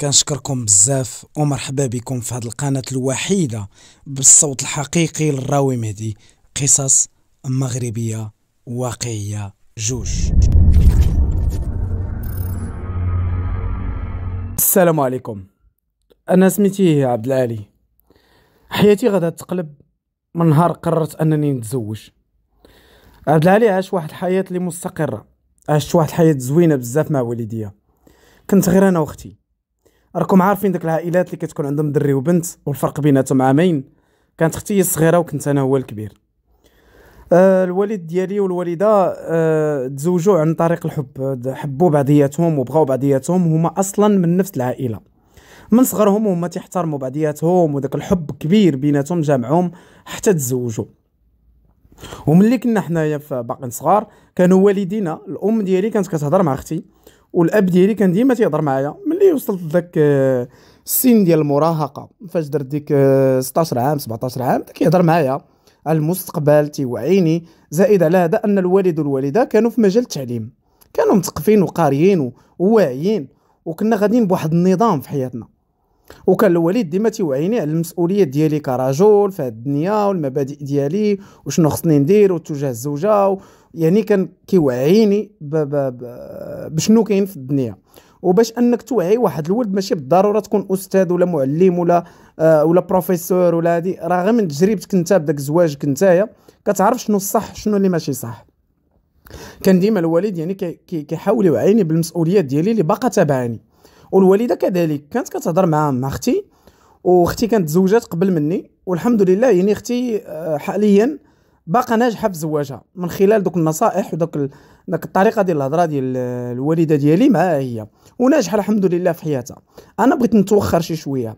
كنشكركم بزاف ومرحبا بكم في هذه القناة الوحيدة بالصوت الحقيقي للراوي مهدي قصص مغربية واقعية جوج السلام عليكم أنا سميتي عبد العالي حياتي غدا تقلب من نهار قررت أنني نتزوج عبد العالي عاش واحد الحياة اللي مستقرة عشت واحد الحياة زوينة بزاف مع والديا كنت غير أنا وأختي راكم عارفين ديك العائلات اللي كتكون عندهم دري وبنت والفرق بيناتهم عامين كانت اختي الصغيره وكنت انا هو الكبير آه الوالد ديالي والوالده آه تزوجوا عن طريق الحب حبوا بعضياتهم وبغاو بعضياتهم هما اصلا من نفس العائله من صغرهم هما تيحترموا بعضياتهم وداك الحب كبير بيناتهم جامعهم حتى تزوجوا وملي كنا حنايا باقيين صغار كانوا والدينا الام ديالي كانت كتهضر مع اختي والاب ديالي كان ديما تيهضر معايا ملي وصلت لذاك آه، السن ديال المراهقه فاش درت ديك 16 آه، عام 17 عام كيهضر معايا على المستقبل تيوعيني زائد على هذا ان الوالد والوالده كانوا في مجال التعليم كانوا مثقفين وقاريين وواعيين وكنا غاديين بواحد النظام في حياتنا وكان الوالد ديما تيوعيني على المسؤوليات ديالي كرجل في هاد الدنيا والمبادئ ديالي وشنو خصني ندير واتجاه الزوجه يعني كان كيوعيني بشنو كاين في الدنيا وباش انك توعي واحد الولد ماشي بالضروره تكون استاذ ولا معلم ولا آه ولا بروفيسور ولا هادي راه غير من تجربتك انت بداك زواجك نتايا كتعرف شنو الصح شنو اللي ماشي صح كان ديما الوالد يعني كيحاول يوعيني بالمسؤوليات ديالي اللي باقا تابعاني والوالده كذلك كانت كتهضر مع مع اختي واختي كانت تزوجات قبل مني والحمد لله يعني اختي آه، حاليا باقا ناجحه في زواجها من خلال دوك النصائح ودوك ال... داك الطريقه ديال الهضره ديال الوالده ديالي معها هي وناجحه الحمد لله في حياتها انا بغيت نتوخر شي شويه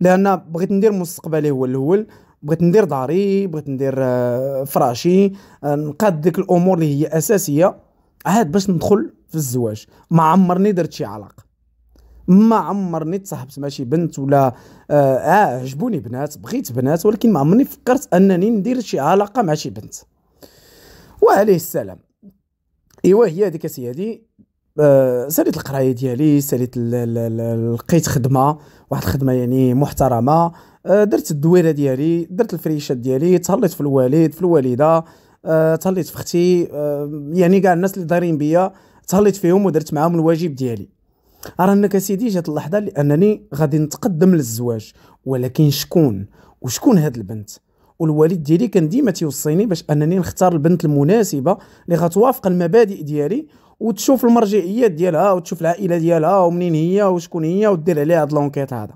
لان بغيت ندير مستقبلي هو الاول بغيت ندير داري بغيت ندير آه، فراشي آه، نقاد ديك الامور اللي هي اساسيه عاد باش ندخل في الزواج ما عمرني درت شي علاقه ما عمرني تصاحبت مع شي بنت ولا آه،, اه عجبوني بنات بغيت بنات ولكن ما عمرني فكرت انني ندير شي علاقه مع شي بنت وعليه السلام ايوا هي هذيك سيادي آه ساليت القرايه ديالي ساليت لقيت خدمه واحد الخدمه يعني محترمه آه درت الدويره ديالي درت الفريشات ديالي تهليت في الوالد في الوالده آه تهليت في اختي آه، يعني كاع الناس اللي دايرين بيا تهليت فيهم ودرت معاهم الواجب ديالي رانا كسيدي سيدي جات اللحظه لانني غادي نتقدم للزواج ولكن شكون وشكون هاد البنت والوالد ديالي كان ديما تيوصيني باش انني نختار البنت المناسبه اللي غتوافق المبادئ ديالي وتشوف المرجعيات ديالها وتشوف العائله ديالها ومنين هي وشكون هي ودير عليها هاد لونكيت هذا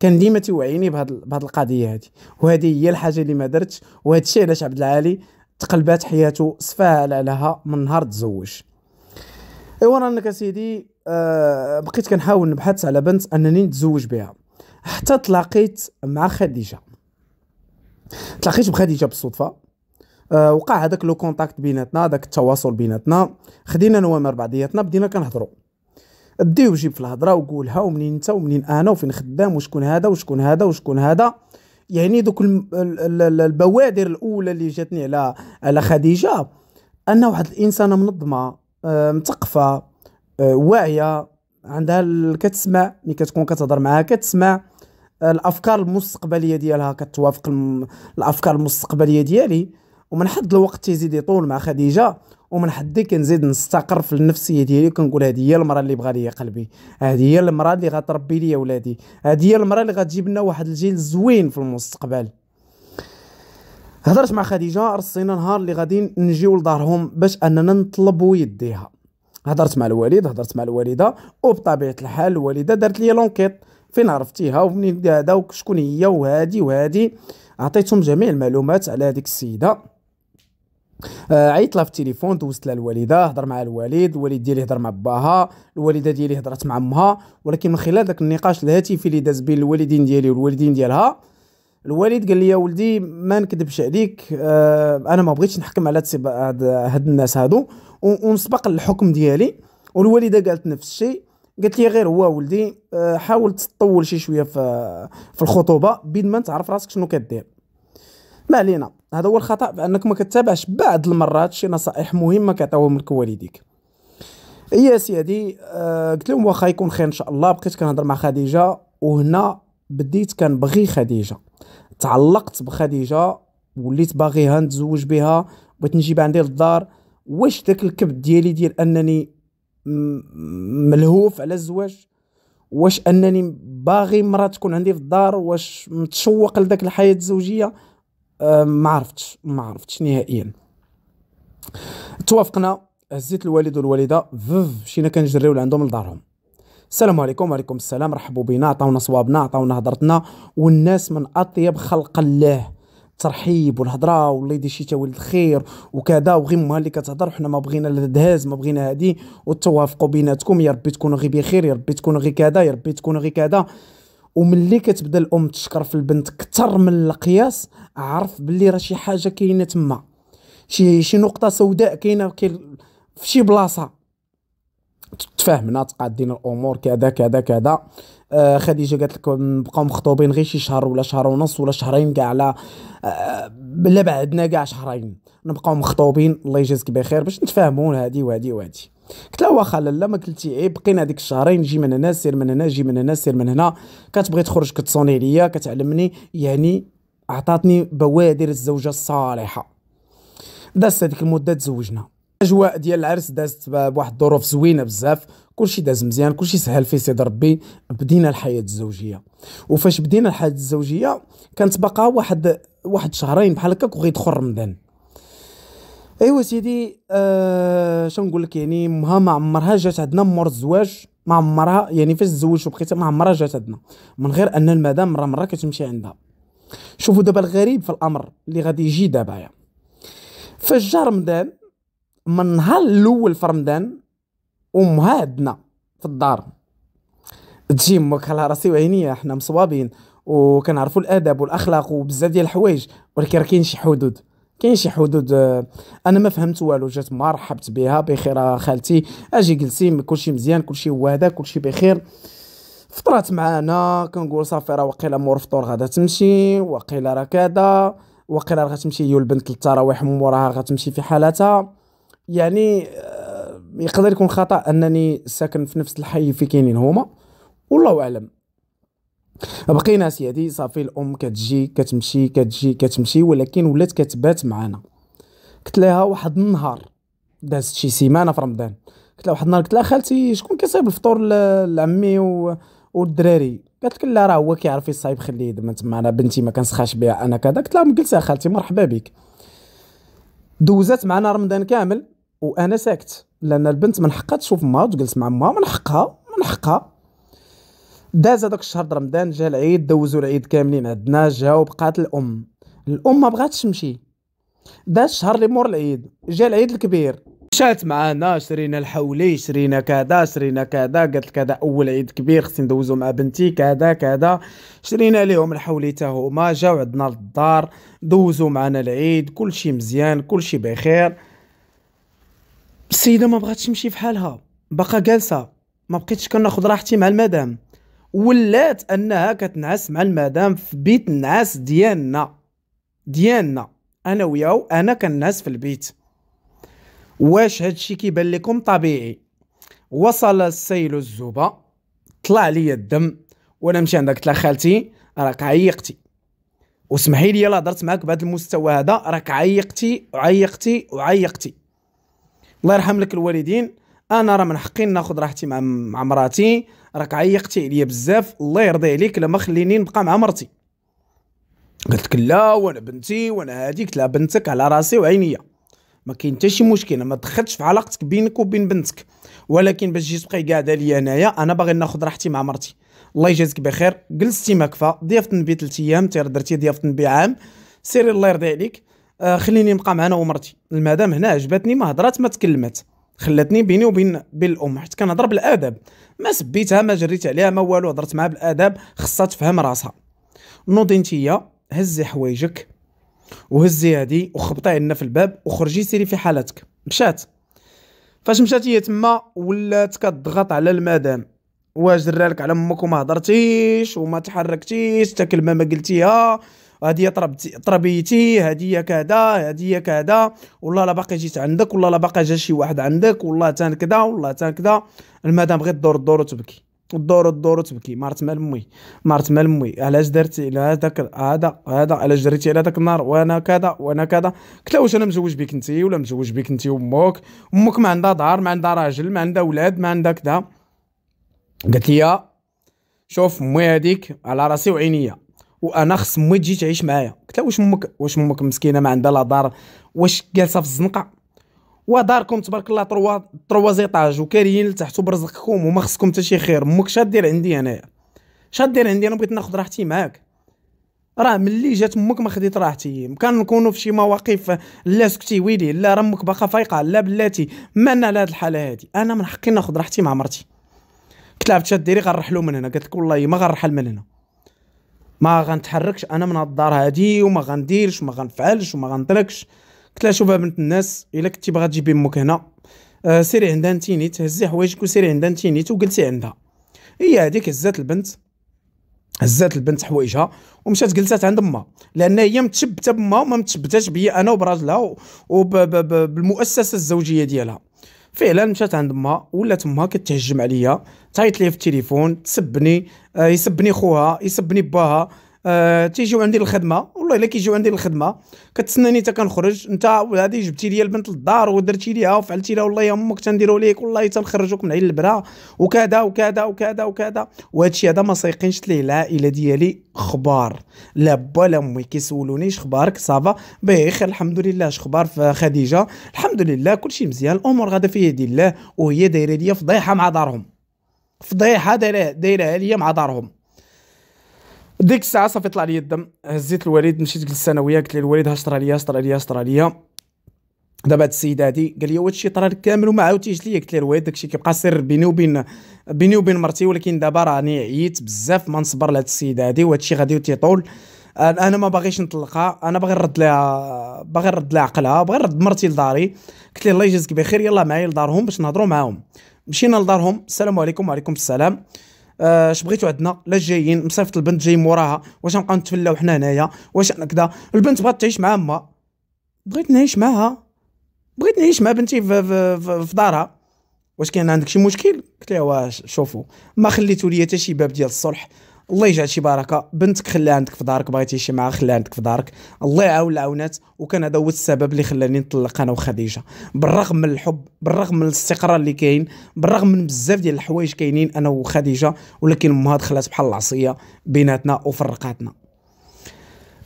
كان ديما تيوعيني بهاد بهاد القضيه هادي وهذه هي الحاجه اللي ما درتش وهذا الشيء علاش عبد العالي تقلبات حياته سفاه عليها من نهار تزوج ايوا رانك سيدي أه بقيت كنحاول نبحث على بنت انني نتزوج بها حتى تلاقيت مع خديجه تلاقيت بخديجه بالصدفه أه وقع هذاك لو كونتاكت بيناتنا هذاك التواصل بيناتنا خدينا نوامر بعضياتنا بدينا كنهضروا دي وجيب في الهضره وقولها ومنين انت ومنين انا وفين خدام وشكون هذا وشكون هذا وشكون هذا يعني دوك البوادر الاولى اللي جاتني على على خديجه انه واحد الانسانه منظمه آه، مثقفه آه، واعيه عندها كتسمع ملي كتكون كتهضر معها كتسمع آه، الافكار المستقبليه ديالها كتوافق الافكار المستقبليه ديالي ومن حد الوقت تيزيد يطول مع خديجه ومن حدي كنزيد نستقر في النفسيه ديالي كنقول هذه هي المراه اللي بغى ليا قلبي هذه هي المراه اللي غتربي ليا ولادي هذه هي المراه اللي غتجيب لنا واحد الجيل زوين في المستقبل هضرت مع خديجه رصينا نهار اللي غادي نجيو لدارهم باش اننا نطلبوا يديها هضرت مع الوالد هضرت مع الوالده وبطبيعه الحال الوالده دارت لي لونكيت فين عرفتيها ومنين هذا وشكون هي وهادي وهادي عطيتهم جميع المعلومات على هذيك السيده آه عيط لها في التليفون دوزت لها الوالده هضر مع الوالد الوالد ديالي هضر مع باها الوالده ديالي هضرت مع امها ولكن من خلال داك النقاش الهاتفي اللي داز بين الوالدين ديالي والوالدين ديالها الوالد قال لي يا ولدي ما نكذبش عليك آه انا ما بغيتش نحكم على هاد, الناس هادو ونسبق الحكم ديالي والوالده قالت نفس الشيء قالت لي غير هو ولدي آه حاول تطول شي شويه في في الخطوبه بين ما تعرف راسك شنو كدير ما علينا هذا هو الخطا بانك ما كتتابعش بعض المرات شي نصائح مهمه كيعطيوهم لك والديك إيه يا سيدي آه قلت لهم واخا يكون خير ان شاء الله بقيت كنهضر مع خديجه وهنا بديت كنبغي خديجه تعلقت بخديجه وليت باغيها نتزوج بها بغيت نجيبها عندي للدار واش داك الكبد ديالي ديال انني ملهوف على الزواج واش انني باغي مرة تكون عندي في الدار واش متشوق لذاك الحياه الزوجيه أه، ما عرفتش ما عرفتش نهائيا توافقنا هزيت الوالد والوالده فف مشينا كنجريو لعندهم لدارهم السلام عليكم وعليكم السلام رحبوا بنا عطاونا صوابنا عطاونا هضرتنا والناس من اطيب خلق الله الترحيب والهضره والله يدي شي تا ولد خير وكذا وغير اللي كتهضر حنا ما بغينا لا دهاز ما بغينا هادي وتوافقوا بيناتكم يا ربي تكونوا غير بخير يا ربي تكونوا غير كذا يا ربي تكونوا غير كذا وملي كتبدا الام تشكر في البنت كثر من القياس عرف بلي راه شي حاجه كاينه تما شي شي نقطه سوداء كاينه في شي بلاصه تفاهمنا تقادين الامور كذا كذا كذا آه خديجه قالت لك نبقاو مخطوبين غير شي شهر ولا شهر ونص ولا شهرين كاع على آه لا بعدنا كاع شهرين نبقاو مخطوبين الله يجازك بخير باش نتفاهموا هادي وهادي وهادي قلت لها واخا لا ما قلتي عيب إيه، بقينا هذيك الشهرين جي من هنا سير من هنا جي من هنا سير من هنا كتبغي تخرج كتصوني عليا كتعلمني يعني عطاتني بوادر الزوجه الصالحه دازت هذيك المده تزوجنا الاجواء ديال العرس دازت بواحد الظروف زوينه بزاف كلشي داز مزيان كلشي سهل في سيد ربي بدينا الحياه الزوجيه وفاش بدينا الحياه الزوجيه كانت بقى واحد واحد شهرين بحال هكاك وغيدخل رمضان ايوا سيدي آه شنو نقول لك يعني مها ما عمرها جات عندنا مور الزواج ما عمرها يعني فاش تزوجت وبقيت ما عمرها جات عندنا من غير ان المدام مره مره كتمشي عندها شوفوا دابا الغريب في الامر اللي غادي يجي دابا فاش جا رمضان من نهار الاول في رمضان امها عندنا في الدار تجي امك على راسي وعينيا حنا مصوابين وكنعرفوا الادب والاخلاق وبزاف ديال الحوايج ولكن راه كاين شي حدود كاين شي حدود آه، انا ما فهمت والو جات مرحبت بها بخير آه، خالتي اجي جلسي كلشي مزيان كلشي هو هذا كلشي بخير فطرات معانا كنقول صافي راه واقيلا مور فطور غادا تمشي واقيلا راه كذا واقيلا راه غتمشي هي البنت للتراويح موراها غتمشي في حالتها يعني آه، يقدر يكون خطا انني ساكن في نفس الحي في كاينين هما والله اعلم بقينا سيادي صافي الام كتجي كتمشي كتجي كتمشي ولكن ولات كتبات معنا قلت لها واحد النهار دازت شي سيمانه في رمضان قلت لها واحد النهار قلت لها خالتي شكون كيصايب الفطور لعمي و... والدراري قالت لك لا راه هو كيعرف يصايب خليه يدمن تما انا بنتي ما كنسخاش بها انا كذا قلت لها جلسه خالتي مرحبا بك دوزات معنا رمضان كامل وانا ساكت لان البنت من حقها تشوف ما تجلس مع ما من حقها من حقها داز هذاك الشهر رمضان جا العيد دوزو العيد كاملين عندنا جا وبقات الام الام ما بغاتش تمشي داز الشهر اللي مور العيد جا العيد الكبير مشات معانا شرينا الحولي شرينا كذا شرينا كذا قالت كذا اول عيد كبير خصني ندوزو مع بنتي كذا كذا شرينا ليهم الحولي حتى هما جاو عندنا للدار دوزو معنا العيد كلشي مزيان كلشي بخير السيده ما بغاتش تمشي في حالها باقا جالسه ما بقيتش كناخذ راحتي مع المدام ولات انها كتنعس مع المدام في بيت النعاس ديالنا ديالنا انا وياو انا كنعس في البيت واش هادشي كيبان لكم طبيعي وصل السيل الزوبه طلع لي الدم وانا مشي عندك تلا خالتي راك عيقتي وسمحي لي الا هضرت معاك بهذا المستوى هذا راك عيقتي وعيقتي وعيقتي الله يرحم لك الوالدين انا راه من حقي ناخذ راحتي مع مع مراتي راك عيقتي عليا بزاف الله يرضي عليك لما خليني نبقى مع مرتي قلت لك لا وانا بنتي وانا هادي قلت لها بنتك على راسي وعينيا ما كاين حتى شي مشكل ما دخلتش في علاقتك بينك وبين بنتك ولكن باش تجي تبقاي قاعده ليا انايا انا باغي ناخذ راحتي مع مرتي الله يجازيك بخير جلستي ما كفى ضيافه النبي ثلاث ايام تير درتي ضيافه النبي عام سيري الله يرضي عليك آه، خليني نبقى مع انا ومرتي المدام هنا عجبتني ما هضرات ما تكلمت خلاتني بيني وبين بين الام حيت كنهضر بالادب ما سبيتها ما جريت عليها ما والو هضرت معها بالادب خاصها تفهم راسها نوضي نتيا هزي حوايجك وهزي هادي وخبطي عندنا في الباب وخرجي سيري في حالتك مشات فاش مشات هي تما ولات كتضغط على المدام واش درالك على امك وما هضرتيش وما تحركتيش حتى كلمه ما قلتيها هادي هذه طربيتي هادي هذه كذا هي كذا والله لا باقي جيت عندك والله لا باقي جا شي واحد عندك والله تان كذا والله تان كذا المدام غير دور الدور وتبكي الدور الدور وتبكي مرت مال امي مرت مال امي علاش درتي على هذاك هذا هذا علاش درتي على هذاك النهار وانا كذا وانا كذا قلت لها واش انا مزوج بك انت ولا مزوج بك انت وامك امك ما عندها دار ما عندها راجل ما عندها ولاد ما عندها كذا قالت لي شوف امي هذيك على راسي وعينيا وانا خص مي تجي تعيش معايا قلت لها واش امك واش امك مسكينه ما عندها لا دار واش جالسه في الزنقه وداركم تبارك الله تروا تروا زيطاج وكاريين لتحت برزقكم وما خصكم حتى شي خير امك شاد دير عندي انايا شاد دير عندي انا بغيت ناخذ راحتي معاك راه ملي جات امك ما خديت راحتي كان نكونوا في شي مواقف لا سكتي ويلي لا رمك باقا فايقه لا بلاتي مالنا لهاد الحاله هادي انا من حقي ناخذ راحتي مع مرتي قلت لها شاد ديري غنرحلوا من هنا قالت لك والله ما غنرحل من هنا ما غنتحركش انا من هاد الدار هادي وما غنديرش وما غنفعلش وما غنطلقش قلت لها شوف بنت الناس الا كنتي باغا تجيبي امك هنا آه سيري عندها نيت هزي حوايجك وسيري عندها نيت وجلسي عندها هي هذيك هزات البنت هزات البنت حوايجها ومشات جلسات عند امها لان هي متشبته بما وما متشبتاش بيا انا وبراجلها وبالمؤسسه الزوجيه ديالها فعلا مشات عند امها ولات امها كتهجم عليا تعيط لي في التليفون تسبني آه، يسبني خوها يسبني باها أه تيجيو عندي الخدمه والله الا كيجيو عندي الخدمه كتسناني حتى كنخرج انت هذه جبتي لي البنت للدار ودرتي ليها وفعلتي لها والله يا امك تنديروا ليك والله تنخرجوك من عين البرا وكذا وكذا وكذا وكذا وهادشي هذا ما سايقينش ليه العائله ديالي اخبار لا با لا امي كيسولوني اخبارك صافا بخير الحمد لله اخبار في خديجه الحمد لله كلشي مزيان الامور غاده في يد الله وهي دايره ليا فضيحه مع دارهم فضيحه دايره دايره ليا مع دارهم ديك الساعه صافي طلع لي الدم هزيت الوالد مشيت للثانويه قلت له الوالد هاش طرا ليا طرا ليا طرا ليا دابا هاد السيد هادي قال لي واش شي طرا لك كامل وما عاوتيش ليا قلت له الوالد داكشي كيبقى سر بيني وبين بيني وبين مرتي ولكن دابا راني عييت بزاف ما نصبر لهاد السيد هادي وهادشي غادي تيطول انا ما باغيش نطلقها انا باغي نرد لها باغي نرد لها عقلها باغي نرد مرتي لداري قلت له الله يجازيك بخير يلا معايا لدارهم باش نهضروا معاهم مشينا لدارهم السلام عليكم وعليكم السلام آه، اش آه بغيتو عندنا لا جايين مصيفط البنت جاي موراها واش نبقاو نتفلاو حنا هنايا واش كذا البنت بغات تعيش مع امها بغيت نعيش معاها بغيت نعيش مع بنتي في, في, في, في دارها واش كاين عندك شي مشكل قلت لها واش شوفوا ما خليتوا لي حتى شي باب ديال الصلح الله يجعل شي بركه بنتك خليها عندك في دارك بغيتي شي معاها خليها عندك في دارك الله يعاون العاونات وكان هذا هو السبب اللي خلاني نطلق انا وخديجه بالرغم من الحب بالرغم من الاستقرار اللي كاين بالرغم من بزاف ديال الحوايج كاينين انا وخديجه ولكن امها دخلات بحال العصيه بيناتنا وفرقاتنا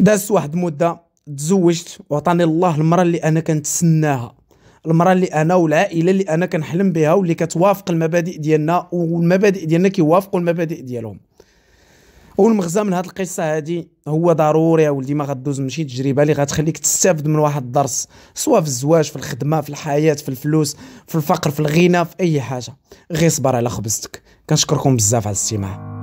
دازت واحد المده تزوجت وعطاني الله المراه اللي انا كنتسناها المراه اللي انا والعائله اللي انا كنحلم بها واللي كتوافق المبادئ ديالنا والمبادئ ديالنا كيوافقوا المبادئ ديالهم والمغزى من هذه القصه هذه هو ضروري يا ولدي ما غدوز ماشي تجربه اللي غتخليك تستافد من واحد الدرس سواء في الزواج في الخدمه في الحياه في الفلوس في الفقر في الغنى في اي حاجه غير صبر على خبزتك كنشكركم بزاف على الاستماع